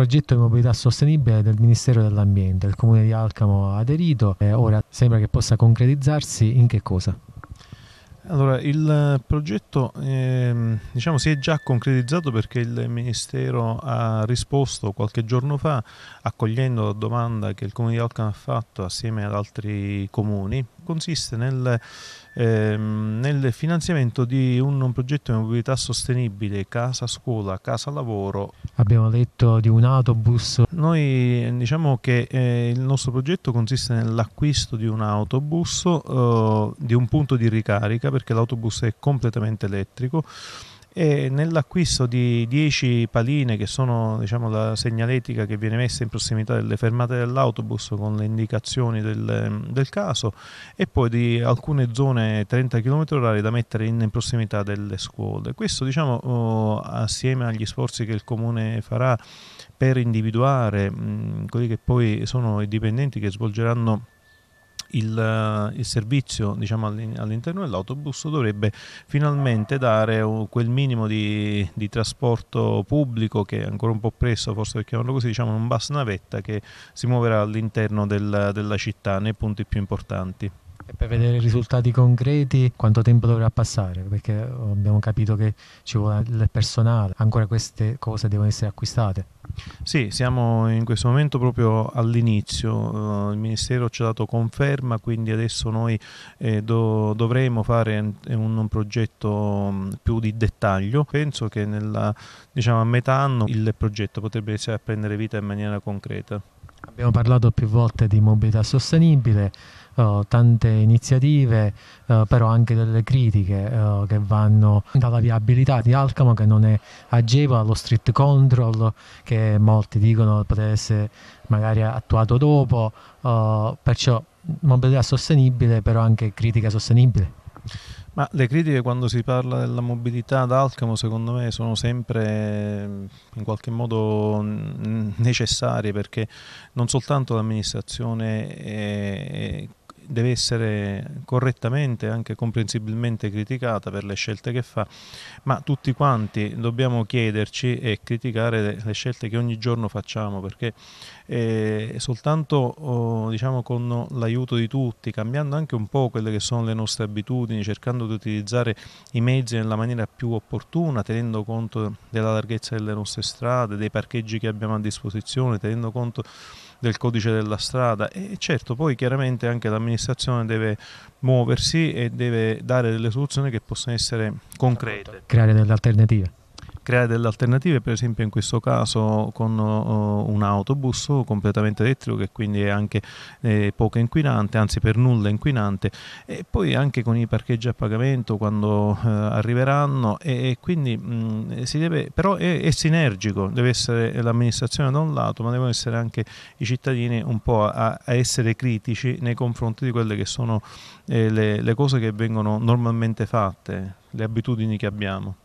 progetto di mobilità sostenibile del Ministero dell'Ambiente. Il Comune di Alcamo ha aderito e ora sembra che possa concretizzarsi in che cosa? Allora, il progetto eh, diciamo, si è già concretizzato perché il Ministero ha risposto qualche giorno fa accogliendo la domanda che il Comune di Alcamo ha fatto assieme ad altri comuni consiste nel, ehm, nel finanziamento di un, un, progetto di mobilità sostenibile, casa scuola, casa lavoro. Abbiamo detto di un autobus. Noi diciamo che eh, il nostro progetto consiste nell'acquisto di un autobus, eh, di un punto di ricarica, perché l'autobus è completamente elettrico e nell'acquisto di 10 paline che sono diciamo, la segnaletica che viene messa in prossimità delle fermate dell'autobus con le indicazioni del, del caso e poi di alcune zone 30 km h da mettere in, in prossimità delle scuole. Questo diciamo, oh, assieme agli sforzi che il comune farà per individuare mh, quelli che poi sono i dipendenti che svolgeranno il, eh, il servizio diciamo, all'interno dell'autobus dovrebbe finalmente dare quel minimo di, di, trasporto pubblico che è ancora un po' presso, forse per chiamarlo così, diciamo un bus navetta che si muoverà all'interno del, della città nei punti più importanti. E per vedere i risultati concreti quanto tempo dovrà passare? Perché abbiamo capito che ci vuole il personale, ancora queste cose devono essere acquistate. Sì, siamo in questo momento proprio all'inizio, eh, il Ministero ci ha dato conferma, quindi adesso noi eh, do, dovremo fare un, un progetto mm, più di dettaglio. Penso che nella, diciamo, a metà anno il progetto potrebbe iniziare a prendere vita in maniera concreta. Abbiamo parlato più volte di mobilità sostenibile, eh, tante iniziative, uh, però anche delle critiche uh, che vanno dalla viabilità di Alcamo che non è agevole, allo street control che molti dicono potrebbe essere magari attuato dopo, perciò mobilità sostenibile, però anche critica sostenibile. Ma le critiche quando si parla della mobilità ad Alcamo secondo me sono sempre in qualche modo necessarie perché non soltanto l'amministrazione deve essere correttamente e anche comprensibilmente criticata per le scelte che fa, ma tutti quanti dobbiamo chiederci e criticare le scelte che ogni giorno facciamo, perché eh, soltanto oh, diciamo, con l'aiuto di tutti, cambiando anche un po' quelle che sono le nostre abitudini, cercando di utilizzare i mezzi nella maniera più opportuna, tenendo conto della larghezza delle nostre strade, dei parcheggi che abbiamo a disposizione, tenendo conto del codice della strada e certo poi chiaramente anche l'amministrazione deve muoversi e deve dare delle soluzioni che possono essere concrete. Creare delle alternative creare delle alternative, per esempio in questo caso con uh, un autobus completamente elettrico che quindi è anche eh, poco inquinante, anzi per nulla inquinante, e poi anche con i parcheggi a pagamento quando eh, arriveranno e, e quindi mh, si deve, però è, è, sinergico, deve essere l'amministrazione da un lato, ma devono essere anche i cittadini un po' a, a essere critici nei confronti di quelle che sono eh, le, le cose che vengono normalmente fatte, le abitudini che abbiamo.